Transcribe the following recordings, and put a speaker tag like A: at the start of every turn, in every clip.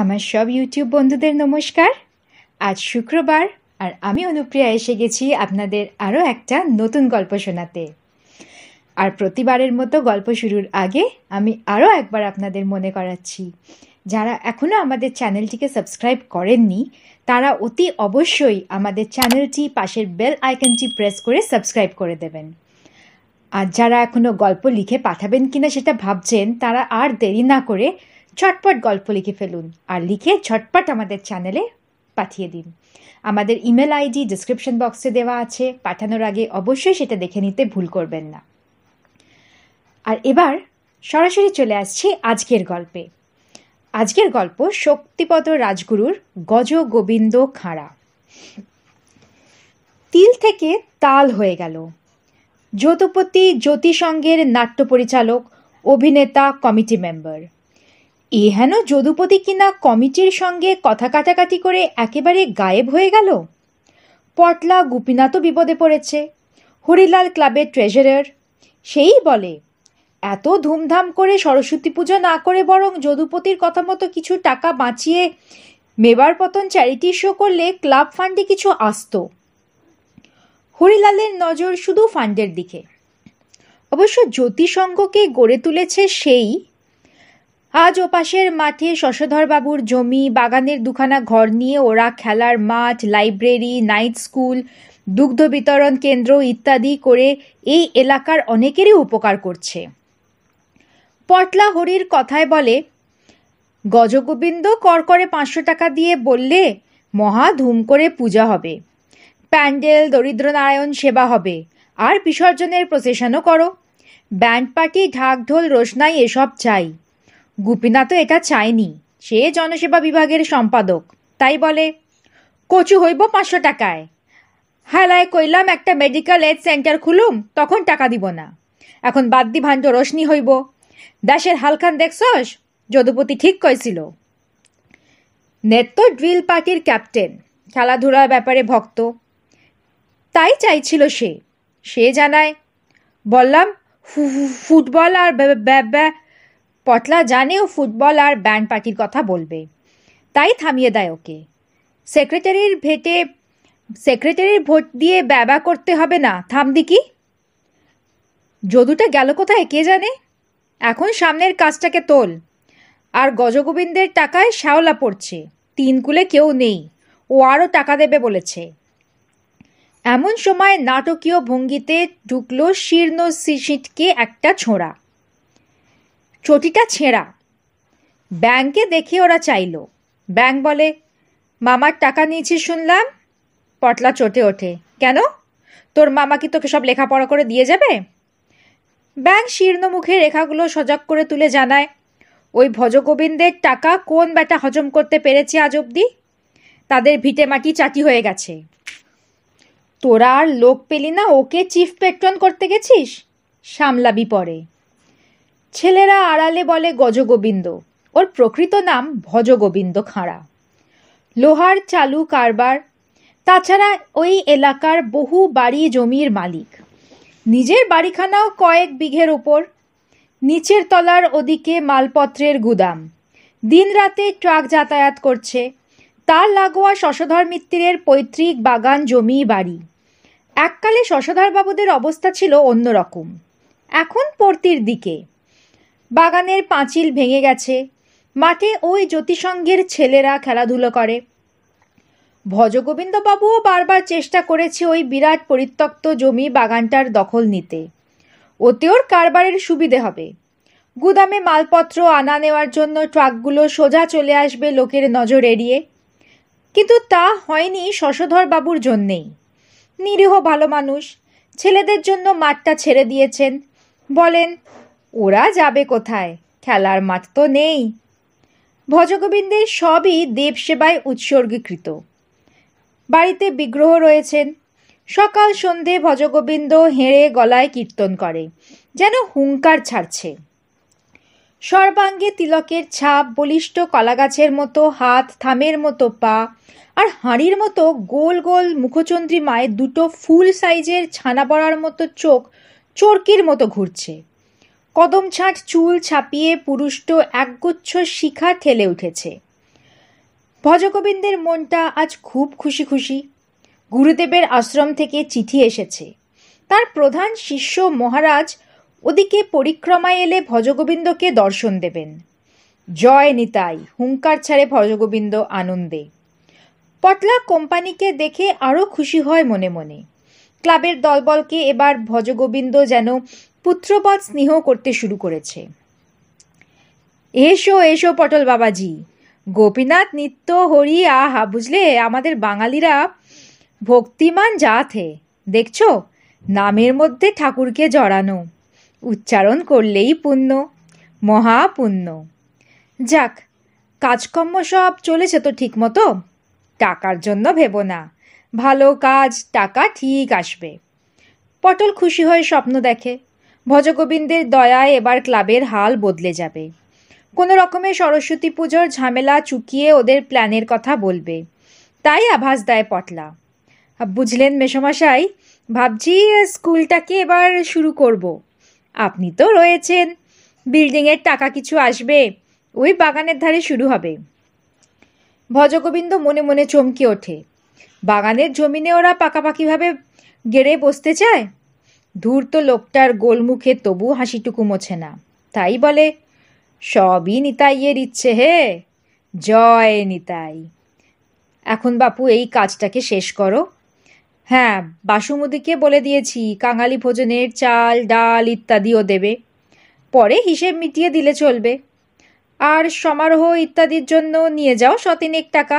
A: আমার সব ইউটিউব বন্ধুদের নমস্কার আজ শুক্রবার আর আমি অনুপ্রিয়া এসে গেছি আপনাদের আরও একটা নতুন গল্প শোনাতে আর প্রতিবারের মতো গল্প শুরুর আগে আমি আরও একবার আপনাদের মনে করাচ্ছি যারা এখনও আমাদের চ্যানেলটিকে সাবস্ক্রাইব করেননি তারা অতি অবশ্যই আমাদের চ্যানেলটি পাশের বেল আইকনটি প্রেস করে সাবস্ক্রাইব করে দেবেন আর যারা এখনও গল্প লিখে পাঠাবেন কিনা সেটা ভাবছেন তারা আর দেরি না করে ছটপট গল্প লিখে ফেলুন আর লিখে ছটপট আমাদের চ্যানেলে পাঠিয়ে দিন আমাদের ইমেল আইডি ডিসক্রিপশন বক্সে দেওয়া আছে পাঠানোর আগে অবশ্যই সেটা দেখে নিতে ভুল করবেন না আর এবার সরাসরি চলে আসছি আজকের গল্পে আজকের গল্প শক্তিপদ রাজগুরুর গজ গোবিন্দ খাঁড়া তিল থেকে তাল হয়ে গেল যদুপতি জ্যোতিসংঘের নাট্য পরিচালক অভিনেতা কমিটি মেম্বার এ হেন যদুপতি কিনা কমিটির সঙ্গে কথা কাটাকাটি করে একেবারে গায়েব হয়ে গেল পটলা গোপীনাথও বিপদে পড়েছে হরিলাল ক্লাবের ট্রেজারার সেই বলে এত ধুমধাম করে সরস্বতী পুজো না করে বরং যদুপতির কথা মতো কিছু টাকা বাঁচিয়ে মেবার পতন চ্যারিটি শো করলে ক্লাব ফান্ডে কিছু আসত হরিলালের নজর শুধু ফান্ডের দিকে অবশ্য জ্যোতিসংঘকে গড়ে তুলেছে সেই আজ ওপাশের মাঠে শশধরবাবুর জমি বাগানের দুখানা ঘর নিয়ে ওরা খেলার মাঠ লাইব্রেরি নাইট স্কুল দুগ্ধ বিতরণ কেন্দ্র ইত্যাদি করে এই এলাকার অনেকেরই উপকার করছে পটলা হরির কথায় বলে গজগোবিন্দ কর করে পাঁচশো টাকা দিয়ে বললে মহা ধুম করে পূজা হবে প্যান্ডেল দরিদ্রনারায়ণ সেবা হবে আর বিসর্জনের প্রসেশনও করো ব্যান্ড পার্টি ঢাক ঢোল রোশনাই এসব চাই তো এটা চায়নি সে জনসেবা বিভাগের সম্পাদক তাই বলে কচু হইব পাঁচশো টাকায় হালায় কইলাম একটা মেডিকেল এড সেন্টার খুলুম তখন টাকা দিব না এখন বাদ্যি ভাণ্ড রশনি হইব দাসের হালখান দেখছস যদুপতি ঠিক কয়েছিল নেত্য ড্রিল পার্টির ক্যাপ্টেন খেলাধুলার ব্যাপারে ভক্ত তাই চাইছিল সে সে জানায় বললাম ফুটবল আর পটলা জানে ও ফুটবল আর ব্যান্ড পার্টির কথা বলবে তাই থামিয়ে দেয় ওকে সেক্রেটারির ভেটে সেক্রেটারির ভোট দিয়ে ব্যবা করতে হবে না থামদি কি যদুটা গেল কোথায় কে জানে এখন সামনের কাজটাকে তোল আর গজগোবিন্দের টাকায় শ্যাওলা পড়ছে তিন কুলে কেউ নেই ও আরও টাকা দেবে বলেছে এমন সময় নাটকীয় ভঙ্গিতে ঢুকলো শীর্ণ সিঁটকে একটা ছোঁড়া চটিটা ছেঁড়া ব্যাংকে দেখে ওরা চাইল ব্যাংক বলে মামার টাকা নিয়েছিস শুনলাম পটলা চটে ওঠে কেন তোর মামা কি তোকে সব লেখাপড়া করে দিয়ে যাবে ব্যাংক শীর্ণ মুখে রেখাগুলো সজাগ করে তুলে জানায় ওই ভজগোবিন্দের টাকা কোন ব্যাটা হজম করতে পেরেছে আজ অবধি তাদের ভিটে মাটি চাটি হয়ে গেছে তোরা আর লোক পেলি না ওকে চিফ পেট্রন করতে গেছিস সামলাবি পরে ছেলেরা আড়ালে বলে গজগোবিন্দ ওর প্রকৃত নাম ভজগোবিন্দ খাঁড়া লোহার চালু কারবার তাছাড়া ওই এলাকার বহু বাড়ি জমির মালিক নিজের বাড়িখানাও কয়েক বিঘের ওপর নিচের তলার ওদিকে মালপত্রের গুদাম দিন রাতে ট্রাক যাতায়াত করছে তার লাগোয়া শশধর মিত্রের পৈতৃক বাগান জমি বাড়ি এককালে শশধরবাবুদের অবস্থা ছিল অন্যরকম এখন পর্তির দিকে বাগানের পাঁচিল ভেঙে গেছে মাঠে ওই জ্যোতিসংঘের ছেলেরা খেলাধুলো করে ভজগোবিন্দবাবুও বারবার চেষ্টা করেছে ওই বিরাট পরিত্যক্ত জমি বাগানটার দখল নিতে ওতে ওর কারবারের সুবিধে হবে গুদামে মালপত্র আনা নেওয়ার জন্য ট্রাকগুলো সোজা চলে আসবে লোকের নজর এড়িয়ে কিন্তু তা হয়নি শশধর বাবুর জন্যেই নিরীহ ভালো মানুষ ছেলেদের জন্য মাঠটা ছেড়ে দিয়েছেন বলেন ওরা যাবে কোথায় খেলার মাঠ তো নেই ভজগোবিন্দের সবই দেবসেবায় উৎসর্গীকৃত বাড়িতে বিগ্রহ রয়েছেন সকাল সন্ধে ভজগোবিন্দ হেঁড়ে গলায় কীর্তন করে যেন হুঙ্কার ছাড়ছে সর্বাঙ্গে তিলকের ছাপ বলিষ্ঠ কলাগাছের মতো হাত থামের মতো পা আর হাঁড়ির মতো গোল গোল মুখচন্দ্রিমায় দুটো ফুল সাইজের ছানা পড়ার মতো চোখ চরকির মতো ঘুরছে কদমছাঁট চুল ছাপিয়ে পুরুষ্ট একগুচ্ছ শিখা ঠেলে উঠেছে ভজগোবিন্দের মনটা আজ খুব খুশি খুশি গুরুদেবের আশ্রম থেকে চিঠি এসেছে তার প্রধান শিষ্য মহারাজ ওদিকে পরিক্রমায় এলে ভজগোবিন্দকে দর্শন দেবেন জয় নিতাই হুঙ্কার ছাড়ে ভজগোবিন্দ আনন্দে পটলা কোম্পানিকে দেখে আরও খুশি হয় মনে মনে ক্লাবের দলবলকে এবার ভজগোবিন্দ যেন পুত্রপদ স্নেহ করতে শুরু করেছে এসো এসো পটল বাবাজি গোপীনাথ নিত্য হরি আহা বুঝলে আমাদের বাঙালিরা ভক্তিমান জাত হে দেখছো নামের মধ্যে ঠাকুরকে জড়ানো উচ্চারণ করলেই পুণ্য মহাপুণ্য যাক কাজকর্ম সব চলেছে তো ঠিক মতো টাকার জন্য ভেবো না ভালো কাজ টাকা ঠিক আসবে পটল খুশি হয়ে স্বপ্ন দেখে ভজগোবিন্দের দয়ায় এবার ক্লাবের হাল বদলে যাবে কোনো রকমে সরস্বতী পুজোর ঝামেলা চুকিয়ে ওদের প্ল্যানের কথা বলবে তাই আভাস দেয় পটলা বুঝলেন মেসমশাই ভাবছি স্কুলটাকে এবার শুরু করব। আপনি তো রয়েছেন বিল্ডিংয়ের টাকা কিছু আসবে ওই বাগানের ধারে শুরু হবে ভজগোবিন্দ মনে মনে চমকে ওঠে বাগানের জমিনে ওরা পাকাপাকিভাবে গেড়ে বসতে চায় ধূর্ত লোকটার গোলমুখে তবু হাসিটুকু মোছে না তাই বলে সবই নিতাইয়ের ইচ্ছে হে জয় নিতাই এখন বাপু এই কাজটাকে শেষ করো হ্যাঁ বাসুমুদিকে বলে দিয়েছি কাঙালি ভোজনের চাল ডাল ইত্যাদিও দেবে পরে হিসেব মিটিয়ে দিলে চলবে আর সমারোহ ইত্যাদির জন্য নিয়ে যাও শতিনেক টাকা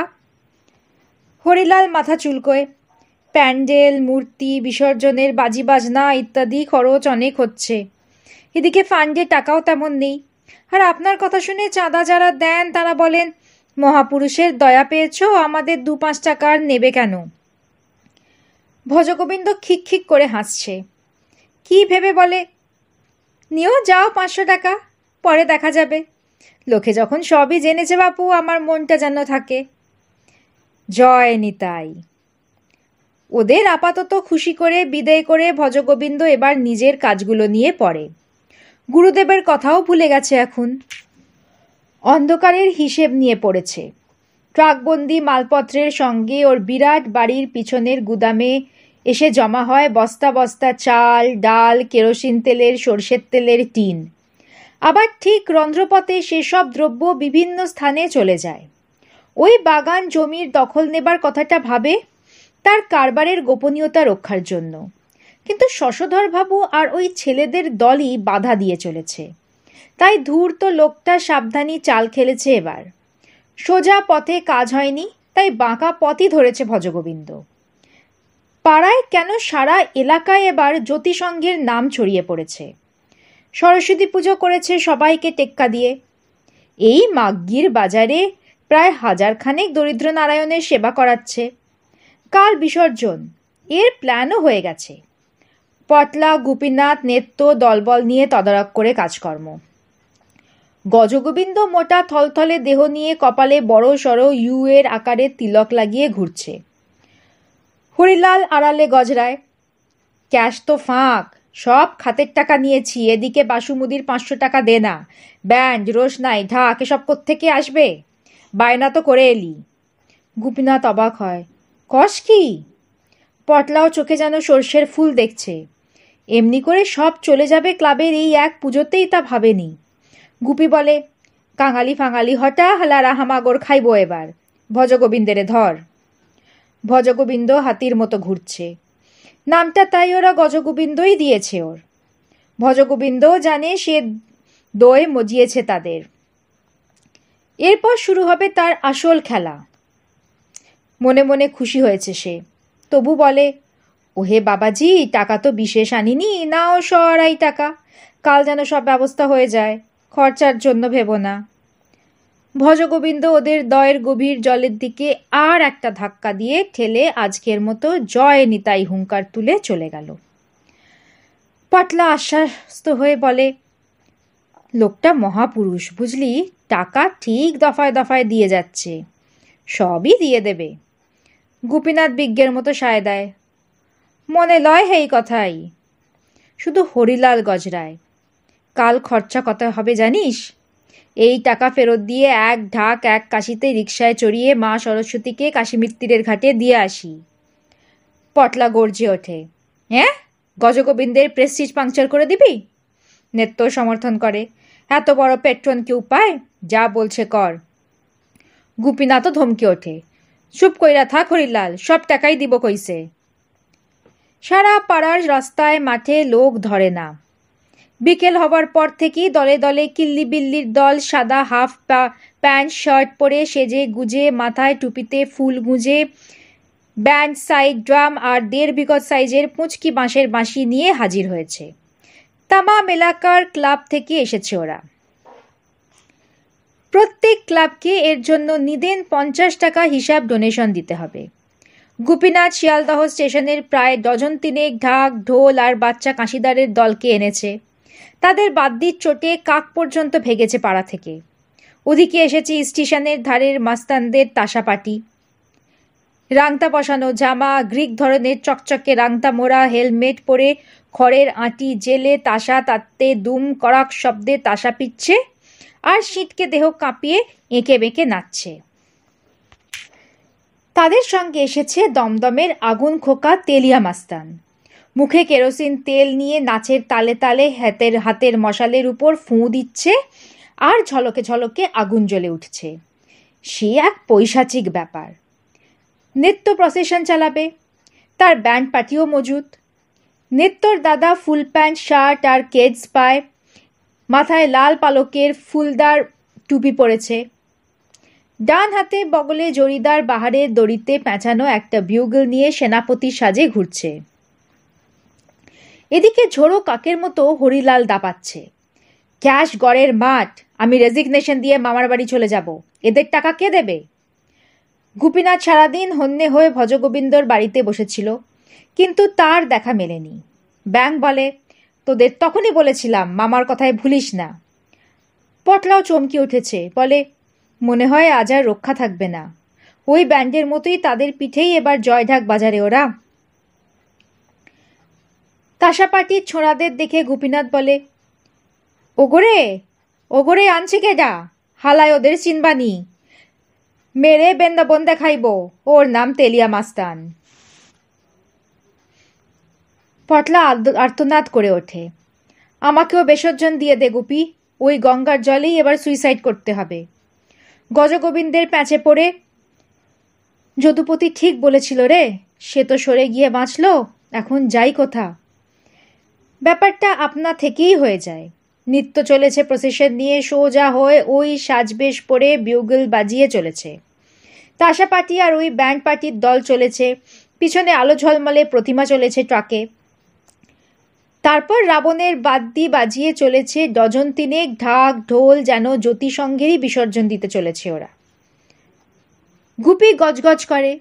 A: হরিলাল মাথা চুলকোয় প্যান্ডেল মূর্তি বিসর্জনের বাজি বাজনা ইত্যাদি খরচ অনেক হচ্ছে এদিকে ফান্ডে টাকাও তেমন নেই আর আপনার কথা শুনে চাঁদা যারা দেন তারা বলেন মহাপুরুষের দয়া পেয়েছ আমাদের দু পাঁচ টাকার নেবে কেন ভজগোবিন্দ খিক করে হাসছে কি ভেবে বলে নিও যাও পাঁচশো টাকা পরে দেখা যাবে লোকে যখন সবই জেনেছে বাপু আমার মনটা যেন থাকে জয় নিতাই ওদের আপাতত খুশি করে বিদায় করে ভজগোবিন্দ এবার নিজের কাজগুলো নিয়ে পড়ে গুরুদেবের কথাও ভুলে গেছে এখন অন্ধকারের হিসেব নিয়ে পড়েছে ট্রাকবন্দি মালপত্রের সঙ্গে ওর বিরাট বাড়ির পিছনের গুদামে এসে জমা হয় বস্তা বস্তা চাল ডাল কেরোসিন তেলের সর্ষের তেলের টিন আবার ঠিক রন্ধ্রপথে সেসব দ্রব্য বিভিন্ন স্থানে চলে যায় ওই বাগান জমির দখল নেবার কথাটা ভাবে তার কারবারের গোপনীয়তা রক্ষার জন্য কিন্তু শশধরবাবু আর ওই ছেলেদের দলই বাধা দিয়ে চলেছে তাই ধূর্ত লোকটা সাবধানী চাল খেলেছে এবার সোজা পথে কাজ হয়নি তাই বাঁকা পথই ধরেছে ভজগোবিন্দ পাড়ায় কেন সারা এলাকায় এবার জ্যোতিসংঘের নাম ছড়িয়ে পড়েছে সরস্বতী পুজো করেছে সবাইকে টেক্কা দিয়ে এই মাগগির বাজারে প্রায় হাজারখানেক দরিদ্র নারায়ণের সেবা করাচ্ছে কাল বিসর্জন এর প্ল্যানও হয়ে গেছে পটলা গোপীনাথ নেত্য দলবল নিয়ে তদারক করে কাজকর্ম গজগোবিন্দ মোটা থলথলে দেহ নিয়ে কপালে বড় সড়ো ইউ এর আকারে তিলক লাগিয়ে ঘুরছে হরিলাল আড়ালে গজরায় ক্যাশ তো ফাঁক সব খাতের টাকা নিয়েছি এদিকে বাসুমুদির পাঁচশো টাকা দে না ব্যান্ড রোশনাই ঢাক এসব কোথেকে আসবে বায়না তো করে এলি গোপীনাথ অবাক হয় কস কি পটলাও চোখে যেন সর্ষের ফুল দেখছে এমনি করে সব চলে যাবে ক্লাবের এই এক পুজোতেই তা ভাবেনি গুপি বলে কাঙালি ফাঙালি হটা হালারা হামাগোর খাইব এবার ভজগোবিন্দের ধর ভজগোবিন্দ হাতির মতো ঘুরছে নামটা তাই ওরা গজগোবিন্দই দিয়েছে ওর ভজগোবিন্দ জানে সে দোয়ে মজিয়েছে তাদের এরপর শুরু হবে তার আসল খেলা মনে মনে খুশি হয়েছে সে তবু বলে ওহে বাবাজি টাকা তো বিশেষ আনিনি নাও সরাই টাকা কাল যেন সব ব্যবস্থা হয়ে যায় খরচার জন্য ভেব না ভজগোবিন্দ ওদের দয়ের গভীর জলের দিকে আর একটা ধাক্কা দিয়ে ঠেলে আজকের মতো জয় নিতাই হুঙ্কার তুলে চলে গেল পাটলা আশ্বাস্ত হয়ে বলে লোকটা মহাপুরুষ বুঝলি টাকা ঠিক দফায় দফায় দিয়ে যাচ্ছে সবই দিয়ে দেবে গোপীনাথ বিজ্ঞের মতো সায় দেয় মনে লয় হেই কথাই শুধু হরিলাল গজরায় কাল খরচা কত হবে জানিস এই টাকা ফেরত দিয়ে এক ঢাক এক কাশিতে রিক্সায় চড়িয়ে মা সরস্বতীকে কাশিমিত্তিরের ঘাটে দিয়ে আসি পটলা গর্জে ওঠে হ্যাঁ গজগোবিন্দের প্রেস্টিজ পাংচার করে দিবি নেত্য সমর্থন করে এত বড় পেট্রন কেউ পায় যা বলছে কর গোপীনাথও ধমকে ওঠে চুপ কইরা থাক হরিলাল সব টাকাই দিব কইছে সারা পাড়ার রাস্তায় মাঠে লোক ধরে না বিকেল হবার পর থেকেই দলে দলে কিল্লি বিল্লির দল সাদা হাফ প্যান্ট শার্ট পরে সেজে গুজে মাথায় টুপিতে ফুল গুঁজে ব্যান্ড সাইজ ড্রাম আর দেড় বিকট সাইজের পুঁচকি বাঁশের বাঁশি নিয়ে হাজির হয়েছে তামাম এলাকার ক্লাব থেকে এসেছে ওরা প্রত্যেক ক্লাবকে এর জন্য নিদেন পঞ্চাশ টাকা হিসাব ডোনেশন দিতে হবে গোপীনাথ শিয়ালদহ স্টেশনের প্রায় ডজন তিনেক ঢাক ঢোল আর বাচ্চা কাঁশিদারের দলকে এনেছে তাদের বাদ্যির চোটে কাক পর্যন্ত ভেগেছে পাড়া থেকে ওদিকে এসেছে স্টেশনের ধারের মাস্তানদের তাসাপাটি রাংতা বসানো জামা গ্রিক ধরনের চকচকে রাংতা মোড়া হেলমেট পরে খড়ের আঁটি জেলে তাসা তাতে দুম কড়াক শব্দে তাসা পিচ্ছে আর শীতকে দেহ কাঁপিয়ে এঁকে বেঁকে নাচছে তাদের সঙ্গে এসেছে দমদমের আগুন খোকা তেলিয়া মাস্তান মুখে কেরোসিন তেল নিয়ে নাচের তালে তালে হাতের হাতের মশালের উপর ফুঁ দিচ্ছে আর ঝলকে ঝলকে আগুন জ্বলে উঠছে সে এক পৈশাচিক ব্যাপার নৃত্য প্রসেশন চালাবে তার ব্যান্ড পার্টিও মজুত নৃত্যর দাদা ফুল প্যান্ট শার্ট আর কেডস পায় মাথায় লাল পালকের ফুলদার টুপি পরেছে ডান হাতে বগলে জরিদার বাহারে দড়িতে পেঁচানো একটা বিউগল নিয়ে সেনাপতি সাজে ঘুরছে এদিকে ঝোড়ো কাকের মতো হরিলাল দাপাচ্ছে ক্যাশ গড়ের মাঠ আমি রেজিগনেশন দিয়ে মামার বাড়ি চলে যাব এদের টাকা কে দেবে গোপীনাথ সারাদিন হন্যে হয়ে ভজগোবিন্দর বাড়িতে বসেছিল কিন্তু তার দেখা মেলেনি ব্যাংক বলে তোদের তখনই বলেছিলাম মামার কথায় ভুলিস না পটলাও চমকে উঠেছে বলে মনে হয় আজ আর রক্ষা থাকবে না ওই ব্যান্ডের মতোই তাদের পিঠেই এবার জয়ঢাক বাজারে ওরা তাসাপাটির ছোঁড়াদের দেখে গোপীনাথ বলে ওগরে ওগোরে আনছে কেডা হালায় ওদের চিনবানি মেরে বেন্দাবন দেখাইব ওর নাম তেলিয়া মাস্তান পটলা আর্তনাদ করে ওঠে আমাকেও বেসর্জন দিয়ে দে গুপি ওই গঙ্গার জলেই এবার সুইসাইড করতে হবে গজগোবিন্দের প্যাঁচে পড়ে যদুপতি ঠিক বলেছিল রে সে তো সরে গিয়ে বাঁচল এখন যাই কোথা ব্যাপারটা আপনা থেকেই হয়ে যায় নিত্য চলেছে প্রসেশন নিয়ে সোজা হয়ে ওই সাজবেশ পরে বিউগল বাজিয়ে চলেছে তাসা পার্টি আর ওই ব্যান্ড পার্টির দল চলেছে পিছনে আলো ঝলমলে প্রতিমা চলেছে ট্রাকে তারপর রাবণের বাদ্যি বাজিয়ে চলেছে ডজন তিনেক ঢাক ঢোল যেন জ্যোতিসঙ্গেরই বিসর্জন দিতে চলেছে ওরা গুপি গজগজ করে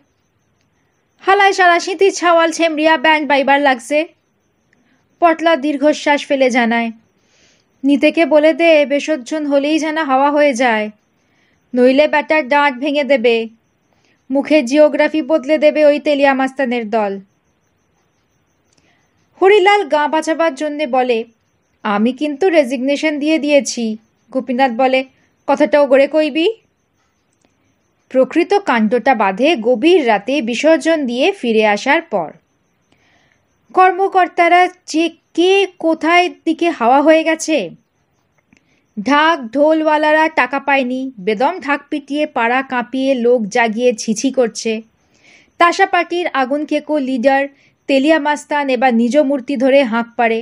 A: হালায় সারা সিঁতি ছাওয়াল ছেমরিয়া ব্যান্ড বাইবার লাগছে পটলা দীর্ঘশ্বাস ফেলে জানায় নিতেকে বলে দে বেসজ্জন হলেই যেন হাওয়া হয়ে যায় নইলে ব্যাটার ডাঁট ভেঙে দেবে মুখে জিওগ্রাফি বদলে দেবে ওই তেলিয়া মাস্তানের দল হরিলাল গা বাঁচাবার জন্যে বলে আমি কিন্তু রেজিগনেশন দিয়ে দিয়েছি গোপীনাথ বলে কথাটাও গড়ে কইবি প্রকৃত কাণ্ডটা বাঁধে গভীর রাতে বিসর্জন দিয়ে ফিরে আসার পর কর্মকর্তারা যে কে কোথায় দিকে হাওয়া হয়ে গেছে ঢাক ঢোলওয়ালারা টাকা পায়নি বেদম ঢাক পিটিয়ে পাড়া কাঁপিয়ে লোক জাগিয়ে ছিছি করছে তাসা পার্টির আগুনখেকো লিডার তেলিয়া মাস্তান এবার নিজ মূর্তি ধরে হাঁক পাড়ে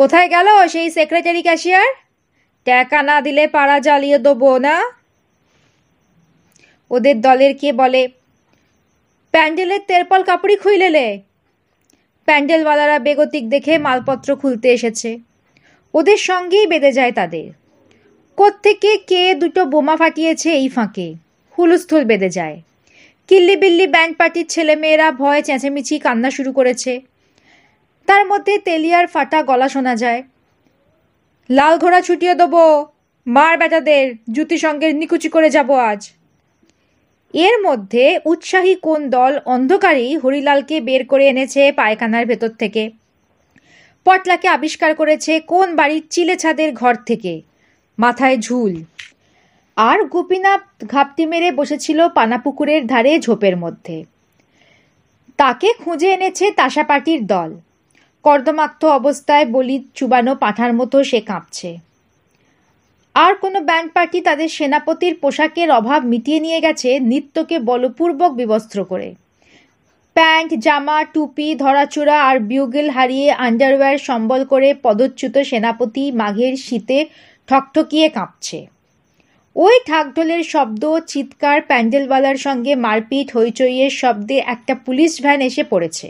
A: কোথায় গেল সেই সেক্রেটারি ক্যাশিয়ার টাকা না দিলে পাড়া জ্বালিয়ে দেবো না ওদের দলের কে বলে প্যান্ডেলের তেরপল কাপড়ি খুইলেলে প্যান্ডেলওয়ালারা বেগতিক দেখে মালপত্র খুলতে এসেছে ওদের সঙ্গেই বেঁধে যায় তাদের কোত্থেকে কে দুটো বোমা ফাটিয়েছে এই ফাঁকে হুলস্থুল বেঁধে যায় কিল্লি বিল্লি ব্যান্ড পার্টির ছেলেমেয়েরা ভয়ে চেঁচেমিচি কান্না শুরু করেছে তার মধ্যে তেলিয়ার ফাটা গলা শোনা যায় লাল ঘোড়া ছুটিয়ে দেবো মার বেটাদের জুতি সঙ্গে নিকুচি করে যাব আজ এর মধ্যে উৎসাহী কোন দল অন্ধকারেই হরিলালকে বের করে এনেছে পায়খানার ভেতর থেকে পটলাকে আবিষ্কার করেছে কোন বাড়ির চিলে ছাদের ঘর থেকে মাথায় ঝুল আর গোপীনাথ ঘাপটি মেরে বসেছিল পানাপুকুরের ধারে ঝোপের মধ্যে তাকে খুঁজে এনেছে তাসাপাটির দল কর্দমাক্ত অবস্থায় বলি চুবানো পাঠার মতো সে কাঁপছে আর কোনো ব্যান্ড পার্টি তাদের সেনাপতির পোশাকের অভাব মিটিয়ে নিয়ে গেছে নৃত্যকে বলপূর্বক বিবস্ত্র করে প্যান্ট জামা টুপি ধরাচূড়া আর বিউগেল হারিয়ে আন্ডারওয়্যার সম্বল করে পদচ্যুত সেনাপতি মাঘের শীতে ঠকঠকিয়ে কাঁপছে ওই ঠাকঢোলের শব্দ চিৎকার প্যান্ডেলওয়ালার সঙ্গে মারপিট হইচইয়ের শব্দে একটা পুলিশ ভ্যান এসে পড়েছে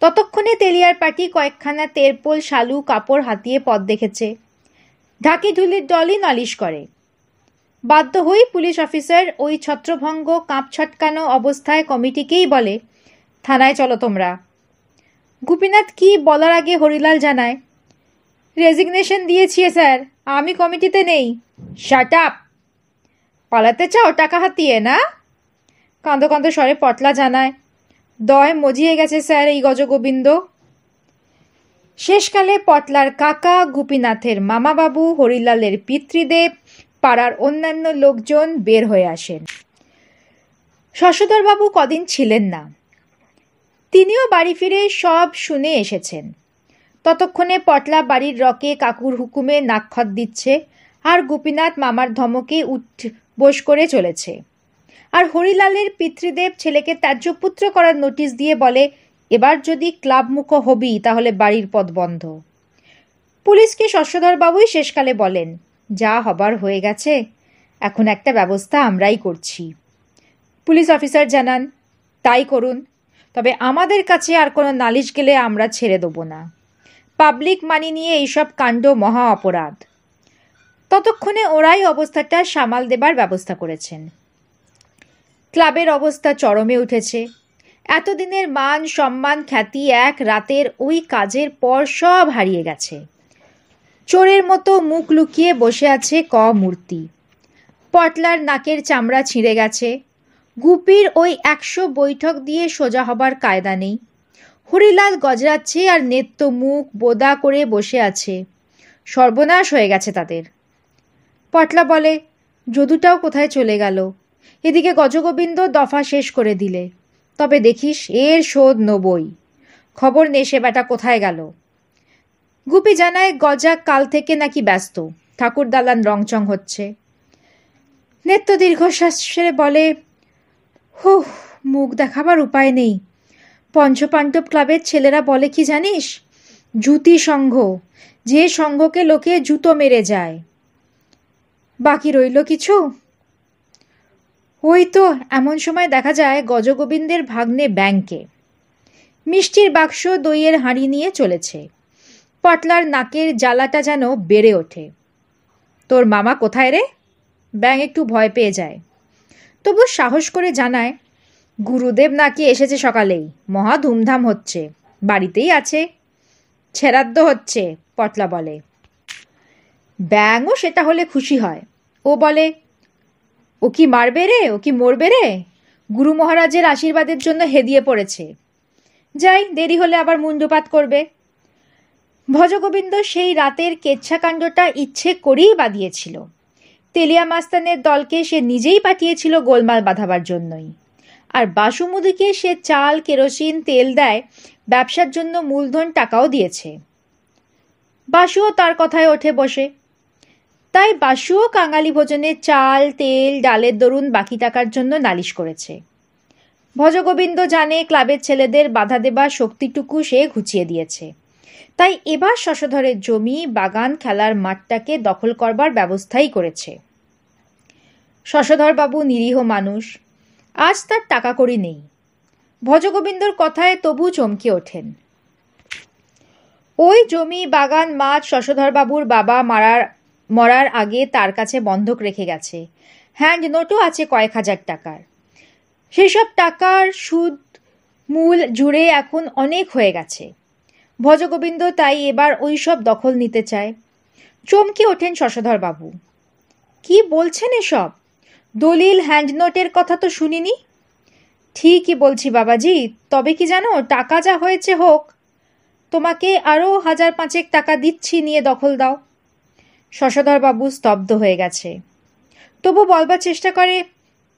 A: ততক্ষণে তেলিয়ার পাটি কয়েকখানা তেরপোল শালু কাপড় হাতিয়ে পথ দেখেছে ঢাকি ঢুলির দলই নালিশ করে বাধ্য হয়ে পুলিশ অফিসার ওই ছত্রভঙ্গ কাঁপ ছটকানো অবস্থায় কমিটিকেই বলে থানায় চলো তোমরা গোপীনাথ কি বলার আগে হরিলাল জানায় রেজিগনেশন দিয়েছি স্যার আমি কমিটিতে নেই শাট আপ পালাতে চাও টাকা হাতিয়ে না কাঁদো কাঁদো স্বরে পটলা জানায় দয় মজিয়ে গেছে স্যার এই গজগোবিন্দ শেষকালে পটলার কাকা গোপীনাথের মামাবাবু হরিলালের পিতৃদেব পাড়ার অন্যান্য লোকজন বের হয়ে আসেন শশধরবাবু কদিন ছিলেন না তিনিও বাড়ি ফিরে সব শুনে এসেছেন ততক্ষণে পটলা বাড়ির রকে কাকুর হুকুমে নাক্ষত দিচ্ছে আর গোপীনাথ মামার ধমকে উঠ বস করে চলেছে আর হরিলালের পিতৃদেব ছেলেকে ত্যাজ্যপুত্র করার নোটিশ দিয়ে বলে এবার যদি ক্লাবমুখ হবি তাহলে বাড়ির পথ বন্ধ পুলিশকে শস্যধরবাবুই শেষকালে বলেন যা হবার হয়ে গেছে এখন একটা ব্যবস্থা আমরাই করছি পুলিশ অফিসার জানান তাই করুন তবে আমাদের কাছে আর কোনো নালিশ গেলে আমরা ছেড়ে দেবো না পাবলিক মানি নিয়ে এইসব কাণ্ড মহা অপরাধ ততক্ষণে ওরাই অবস্থাটা সামাল দেবার ব্যবস্থা করেছেন ক্লাবের অবস্থা চরমে উঠেছে এতদিনের মান সম্মান খ্যাতি এক রাতের ওই কাজের পর সব হারিয়ে গেছে চোরের মতো মুখ লুকিয়ে বসে আছে ক মূর্তি পটলার নাকের চামড়া ছিঁড়ে গেছে গুপির ওই একশো বৈঠক দিয়ে সোজা হবার কায়দা নেই হরিলাল গজরাচ্ছে আর নেত্য মুখ বোদা করে বসে আছে সর্বনাশ হয়ে গেছে তাদের পটলা বলে যদুটাও কোথায় চলে গেল এদিকে গজগোবিন্দ দফা শেষ করে দিলে তবে দেখিস এর শোধ নবই খবর নে সে বেটা কোথায় গেল গুপি জানায় গজা কাল থেকে নাকি ব্যস্ত ঠাকুর দালান রংচং হচ্ছে নেত্য দীর্ঘশ্বাস বলে হুহ মুখ দেখাবার উপায় নেই পঞ্চপাণ্ডব ক্লাবের ছেলেরা বলে কি জানিস জুতি সংঘ যে সংঘকে লোকে জুতো মেরে যায় বাকি রইল কিছু ওই তো এমন সময় দেখা যায় গজগোবিন্দের ভাগ্নে ব্যাংকে মিষ্টির বাক্স দইয়ের হাঁড়ি নিয়ে চলেছে পটলার নাকের জ্বালাটা যেন বেড়ে ওঠে তোর মামা কোথায় রে ব্যাং একটু ভয় পেয়ে যায় তবু সাহস করে জানায় গুরুদেব নাকি এসেছে সকালেই মহা ধুমধাম হচ্ছে বাড়িতেই আছে ছেড়াদ্দ হচ্ছে পটলা বলে ব্যাঙও সেটা হলে খুশি হয় ও বলে ও কি মারবে রে ও কি মরবে রে গুরু মহারাজের আশীর্বাদের জন্য হেদিয়ে পড়েছে যাই দেরি হলে আবার মুন্ডুপাত করবে ভজগোবিন্দ সেই রাতের কেচ্ছাকাণ্ডটা ইচ্ছে করেই বাঁধিয়েছিল তেলিয়া মাস্তানের দলকে সে নিজেই পাঠিয়েছিল গোলমাল বাঁধাবার জন্যই আর বাসুমুদিকে সে চাল কেরোসিন তেল দেয় ব্যবসার জন্য মূলধন টাকাও দিয়েছে বাসুও তার কথায় ওঠে বসে তাই বাসুও কাঙালি ভোজনে চাল তেল ডালের দরুন বাকি টাকার জন্য নালিশ করেছে ভজগোবিন্দ জানে ক্লাবের ছেলেদের বাধা দেবার শক্তিটুকু সে ঘুচিয়ে দিয়েছে তাই এবার শশধরের জমি বাগান খেলার মাঠটাকে দখল করবার ব্যবস্থাই করেছে শশধরবাবু নিরীহ মানুষ আজ তার টাকা করি নেই ভজগোবিন্দর কথায় তবু চমকে ওঠেন ওই জমি বাগান মাছ শশধরবাবুর বাবা মারার মরার আগে তার কাছে বন্ধক রেখে গেছে হ্যান্ড নোটও আছে কয়েক হাজার টাকার সেসব টাকার সুদ মূল জুড়ে এখন অনেক হয়ে গেছে ভজগোবিন্দ তাই এবার ওই সব দখল নিতে চায় চমকে ওঠেন শশধরবাবু কি বলছেন এসব দলিল হ্যান্ডনোটের কথা তো শুনিনি ঠিকই বলছি বাবাজি তবে কি জানো টাকা যা হয়েছে হোক তোমাকে আরও হাজার পাঁচেক টাকা দিচ্ছি নিয়ে দখল দাও শশধরবাবু স্তব্ধ হয়ে গেছে তবু বলবার চেষ্টা করে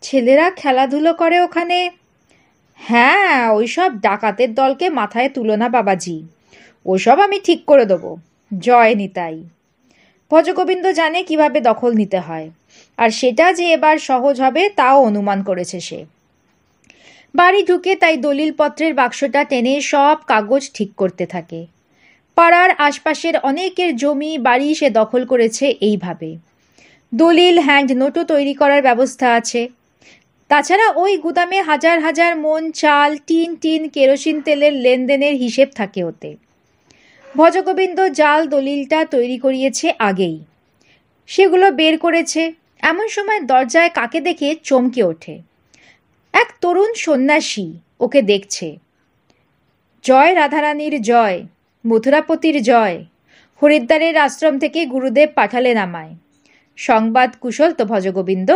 A: ছেলেরা খেলাধুলো করে ওখানে হ্যাঁ ওইসব ডাকাতের দলকে মাথায় তুলো না বাবাজি ওসব আমি ঠিক করে দেবো জয় নিতাই ভজগোবিন্দ জানে কিভাবে দখল নিতে হয় আর সেটা যে এবার সহজ হবে তাও অনুমান করেছে সে বাড়ি ঢুকে তাই দলিলপত্রের বাক্সটা টেনে সব কাগজ ঠিক করতে থাকে পাড়ার আশপাশের অনেকের জমি বাড়ি সে দখল করেছে এইভাবে দলিল হ্যান্ড নোটও তৈরি করার ব্যবস্থা আছে তাছাড়া ওই গুদামে হাজার হাজার মন চাল টিন টিন কেরোসিন তেলের লেনদেনের হিসেব থাকে ওতে ভজগোবিন্দ জাল দলিলটা তৈরি করিয়েছে আগেই সেগুলো বের করেছে এমন সময় দরজায় কাকে দেখে চমকে ওঠে এক তরুণ সন্ন্যাসী ওকে দেখছে জয় রাধারানীর জয় মথুরাপতির জয় হরিদ্বারের আশ্রম থেকে গুরুদেব পাঠালেন আমায় সংবাদ কুশল তো ভজগোবিন্দ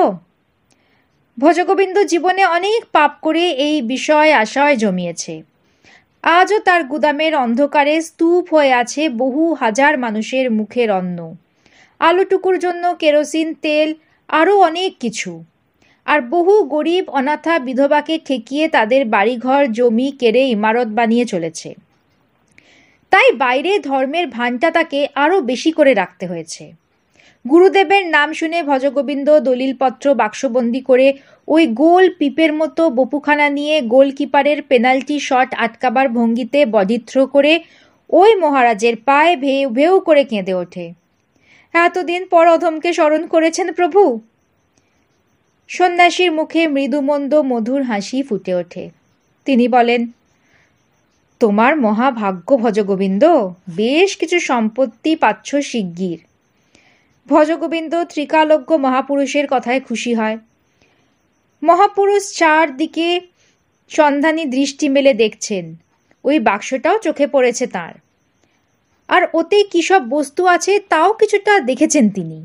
A: ভজগোবিন্দ জীবনে অনেক পাপ করে এই বিষয় আশায় জমিয়েছে আজও তার গুদামের অন্ধকারে স্তূপ হয়ে আছে বহু হাজার মানুষের মুখের অন্ন আলুটুকুর জন্য কেরোসিন তেল আরও অনেক কিছু আর বহু গরিব অনাথা বিধবাকে ঠেকিয়ে তাদের বাড়িঘর জমি কেড়ে ইমারত বানিয়ে চলেছে তাই বাইরে ধর্মের ভানটা তাকে আরও বেশি করে রাখতে হয়েছে গুরুদেবের নাম শুনে ভজগোবিন্দ দলিলপত্র বাক্সবন্দি করে ওই গোল পিপের মতো বপুখানা নিয়ে গোলকিপারের পেনাল্টি শট আটকাবার ভঙ্গিতে বধিত্র করে ওই মহারাজের পায়ে ভেউ ভেউ করে কেঁদে ওঠে এতদিন পর অধমকে স্মরণ করেছেন প্রভু সন্ন্যাসীর মুখে মৃদুমন্দ মধুর হাসি ফুটে ওঠে তিনি বলেন তোমার মহাভাগ্য ভজগোবিন্দ বেশ কিছু সম্পত্তি পাচ্ছ শিগগির ভজগোবিন্দ ত্রিকালজ্ঞ মহাপুরুষের কথায় খুশি হয় মহাপুরুষ চারদিকে সন্ধানী দৃষ্টি মেলে দেখছেন ওই বাক্সটাও চোখে পড়েছে তার আর ওতে কী সব বস্তু আছে তাও কিছুটা দেখেছেন তিনি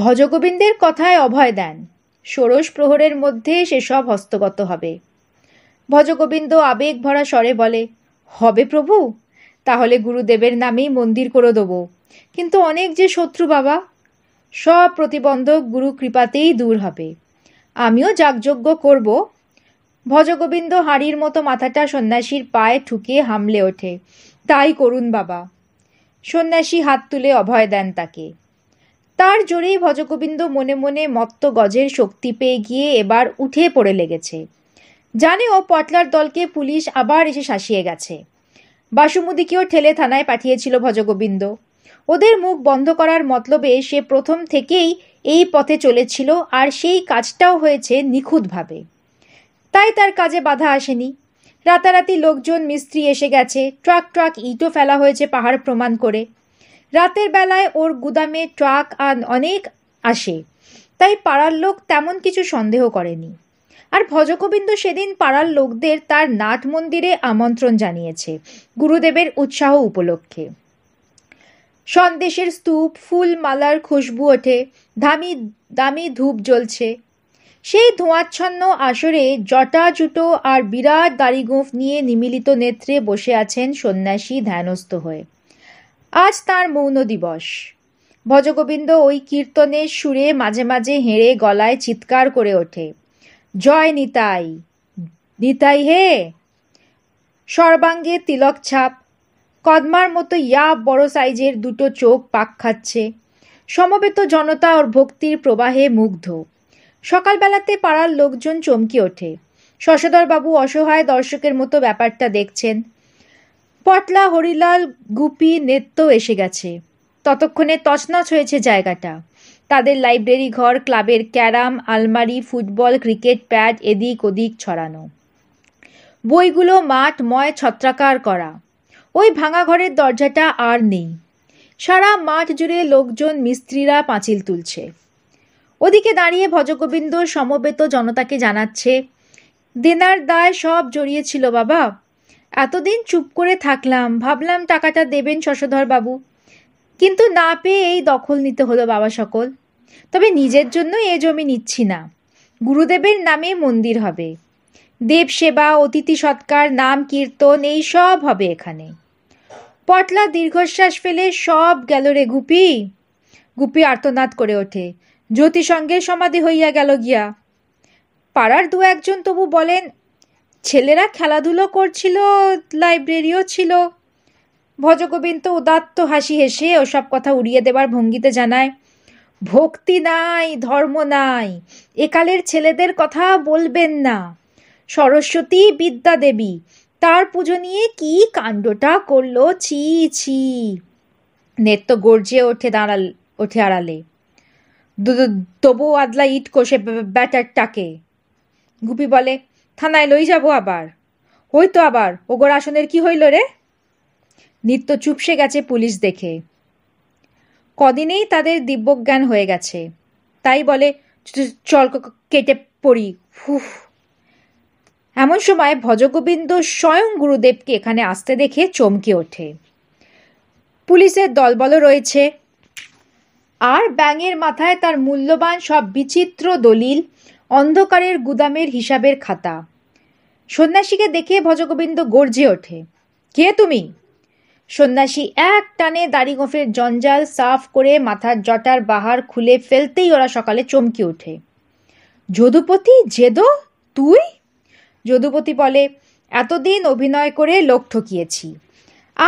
A: ভজগোবিন্দের কথায় অভয় দেন ষোড়শ প্রহরের মধ্যে সেসব হস্তগত হবে ভজগোবিন্দ আবেগ ভরা স্বরে বলে হবে প্রভু তাহলে গুরুদেবের নামেই মন্দির করে দেবো কিন্তু অনেক যে শত্রু বাবা সব প্রতিবন্ধক গুরু কৃপাতেই দূর হবে আমিও যাগযজ্ঞ করব ভজগোবিন্দ হাঁড়ির মতো মাথাটা সন্ন্যাসীর পায়ে ঠুকিয়ে হামলে ওঠে তাই করুন বাবা সন্ন্যাসী হাত তুলে অভয় দেন তাকে তার জোরেই ভজগোবিন্দ মনে মনে মত্ত গজের শক্তি পেয়ে গিয়ে এবার উঠে পড়ে লেগেছে জানে ও পটলার দলকে পুলিশ আবার এসে শাসিয়ে গেছে বাসুমুদিকেও ঠেলে থানায় পাঠিয়েছিল ভজগোবিন্দ ওদের মুখ বন্ধ করার মতলবে সে প্রথম থেকেই এই পথে চলেছিল আর সেই কাজটাও হয়েছে নিখুঁতভাবে তাই তার কাজে বাধা আসেনি রাতারাতি লোকজন মিস্ত্রি এসে গেছে ট্রাক ট্রাক ইটও ফেলা হয়েছে পাহাড় প্রমাণ করে রাতের বেলায় ওর গুদামে ট্রাক আর অনেক আসে তাই পাড়ার লোক তেমন কিছু সন্দেহ করেনি আর ভজগোবিন্দ সেদিন পাড়ার লোকদের তার নাট মন্দিরে আমন্ত্রণ জানিয়েছে গুরুদেবের উৎসাহ উপলক্ষে সন্দেশের স্তূপ ফুল মালার খুশবু ওঠে দামি দামি ধূপ জ্বলছে সেই ধোঁয়াচ্ছন্ন আসরে জুটো আর বিরাট দাড়িগোঁফ নিয়ে নিমিলিত নেত্রে বসে আছেন সন্ন্যাসী ধ্যানস্থ হয়ে আজ তার মৌন দিবস ভজগোবিন্দ ওই কীর্তনের সুরে মাঝে মাঝে হেঁড়ে গলায় চিৎকার করে ওঠে জয় নিতাই নিতাই হে সর্বাঙ্গে তিলক ছাপ কদমার মতো ইয়া বড় সাইজের দুটো চোখ পাক খাচ্ছে সমবেত জনতা ওর ভক্তির প্রবাহে মুগ্ধ সকালবেলাতে পাড়ার লোকজন চমকে ওঠে বাবু অসহায় দর্শকের মতো ব্যাপারটা দেখছেন পটলা হরিলাল গুপি নেত্য এসে গেছে ততক্ষণে তছনছ হয়েছে জায়গাটা তাদের লাইব্রেরি ঘর ক্লাবের ক্যারাম আলমারি ফুটবল ক্রিকেট প্যাড এদিক ওদিক ছড়ানো বইগুলো মাঠ ময় ছত্রাকার করা ওই ভাঙা ঘরের দরজাটা আর নেই সারা মাঠ জুড়ে লোকজন মিস্ত্রিরা পাঁচিল তুলছে ওদিকে দাঁড়িয়ে ভজগোবিন্দ সমবেত জনতাকে জানাচ্ছে দেনার দায় সব জড়িয়েছিল বাবা এতদিন চুপ করে থাকলাম ভাবলাম টাকাটা দেবেন শশধর বাবু কিন্তু না পেয়ে এই দখল নিতে হলো বাবা সকল তবে নিজের জন্য এ জমি নিচ্ছি না গুরুদেবের নামে মন্দির হবে দেব সেবা অতিথি সৎকার নাম কীর্তন এই সব হবে এখানে পটলা দীর্ঘশ্বাস ফেলে সব গেল রে গুপি গুপি আর্তনাদ করে ওঠে জ্যোতি সঙ্গে সমাধি হইয়া গেল গিয়া পাড়ার দু একজন তবু বলেন ছেলেরা খেলাধুলো করছিল লাইব্রেরিও ছিল ভজগোবিন্দ উদাত্ত হাসি হেসে ওসব কথা উড়িয়ে দেবার ভঙ্গিতে জানায় ভক্তি নাই ধর্ম নাই একালের ছেলেদের কথা বলবেন না সরস্বতী বিদ্যা দেবী তার পুজো নিয়ে কি কাণ্ডটা করলো ছি ছি নেত্য গর্জে ওঠে দাঁড়াল ওঠে আড়ালে তবু আদলা ইট কষে ব্যাটারটাকে গুপি বলে থানায় লই যাব আবার ওই তো আবার ওগোর আসনের কি হইল রে নিত্য চুপসে গেছে পুলিশ দেখে কদিনেই তাদের দিব্যজ্ঞান হয়ে গেছে তাই বলে চল কেটে পড়ি হুফ এমন সময় ভজগোবিন্দ স্বয়ং গুরুদেবকে এখানে আসতে দেখে চমকে ওঠে পুলিশের দলবলও রয়েছে আর ব্যাঙের মাথায় তার মূল্যবান সব বিচিত্র দলিল অন্ধকারের গুদামের হিসাবের খাতা সন্ন্যাসীকে দেখে ভজগোবিন্দ গর্জে ওঠে কে তুমি সন্ন্যাসী এক টানে দাড়িগোফের জঞ্জাল সাফ করে মাথার জটার বাহার খুলে ফেলতেই ওরা সকালে চমকে ওঠে যদুপতি জেদ তুই যদুপতি বলে এতদিন অভিনয় করে লোক ঠকিয়েছি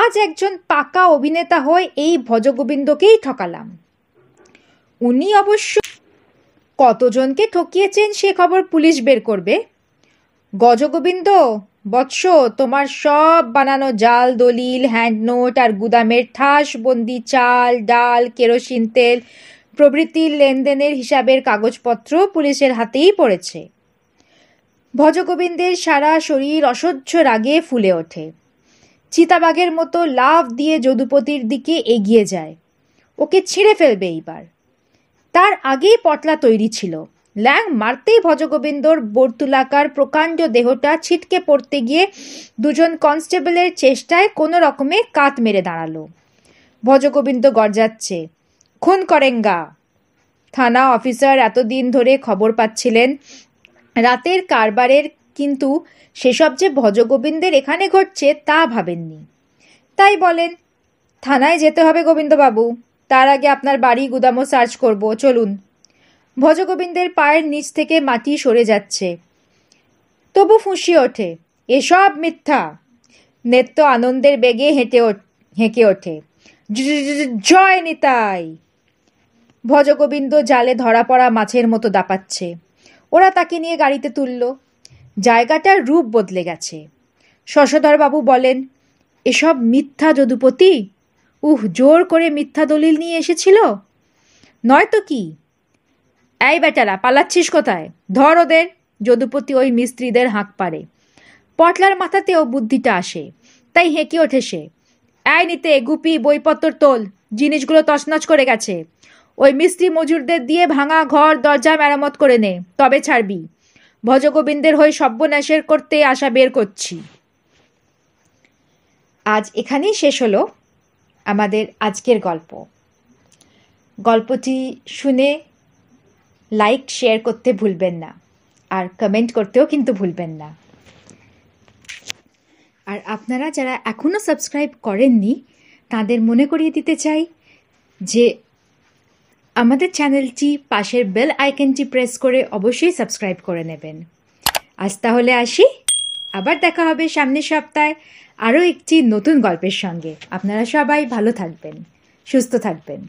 A: আজ একজন পাকা অভিনেতা হয়ে এই ভজগোবিন্দকেই ঠকালাম উনি অবশ্য কতজনকে ঠকিয়েছেন সে খবর পুলিশ বের করবে গজগোবিন্দ বৎস তোমার সব বানানো জাল দলিল হ্যান্ডনোট আর গুদামের ঠাসবন্দি চাল ডাল কেরোসিন তেল প্রভৃতির লেনদেনের হিসাবের কাগজপত্র পুলিশের হাতেই পড়েছে ভজগোবিন্দের সারা শরীর অসহ্য রাগে ফুলে ওঠে চিতাবাঘের মতো লাভ দিয়ে যদুপতির দিকে এগিয়ে যায় ওকে ছিঁড়ে ফেলবে এইবার তার আগেই পটলা তৈরি ছিল ল্যাং মারতেই ভজগোবিন্দর বর্তুলাকার প্রকাণ্ড দেহটা ছিটকে পড়তে গিয়ে দুজন কনস্টেবলের চেষ্টায় কোনো রকমে কাত মেরে দাঁড়ালো ভজগোবিন্দ গর্জাচ্ছে খুন করেঙ্গা থানা অফিসার এতদিন ধরে খবর পাচ্ছিলেন রাতের কারবারের কিন্তু সেসব যে ভজগোবিন্দের এখানে ঘটছে তা ভাবেননি তাই বলেন থানায় যেতে হবে গোবিন্দবাবু তার আগে আপনার বাড়ি গুদামও সার্চ করব চলুন ভজগোবিন্দের পায়ের নিচ থেকে মাটি সরে যাচ্ছে তবু ফুঁসি ওঠে এসব মিথ্যা নেত্য আনন্দের বেগে হেঁটে হেঁকে ওঠে জয় নিতাই ভজগোবিন্দ জালে ধরা পড়া মাছের মতো দাপাচ্ছে ওরা তাকে নিয়ে গাড়িতে তুলল জায়গাটার রূপ বদলে গেছে শশধরবাবু বলেন এসব মিথ্যা যদুপতি উহ জোর করে মিথ্যা দলিল নিয়ে এসেছিল নয়তো কি এই বেটারা পালাচ্ছিস কোথায় ধর ওদের যদুপতি ওই মিস্ত্রিদের হাঁক পারে পটলার মাথাতেও বুদ্ধিটা আসে তাই হেঁকে ওঠে সে এই নিতে গুপি বইপত্র তোল জিনিসগুলো তছনছ করে গেছে ওই মিস্ত্রি মজুরদের দিয়ে ভাঙা ঘর দরজা মেরামত করে নে তবে ছাড়বি ভজগোবিন্দের হয়ে সব্যনাশের করতে আশা বের করছি আজ এখানেই শেষ হলো আমাদের আজকের গল্প গল্পটি শুনে লাইক শেয়ার করতে ভুলবেন না আর কমেন্ট করতেও কিন্তু ভুলবেন না আর আপনারা যারা এখনও সাবস্ক্রাইব করেননি তাদের মনে করিয়ে দিতে চাই যে আমাদের চ্যানেলটি পাশের বেল আইকনটি প্রেস করে অবশ্যই সাবস্ক্রাইব করে নেবেন আজ তাহলে আসি আবার দেখা হবে সামনের সপ্তাহে আরও একটি নতুন গল্পের সঙ্গে আপনারা সবাই ভালো থাকবেন সুস্থ থাকবেন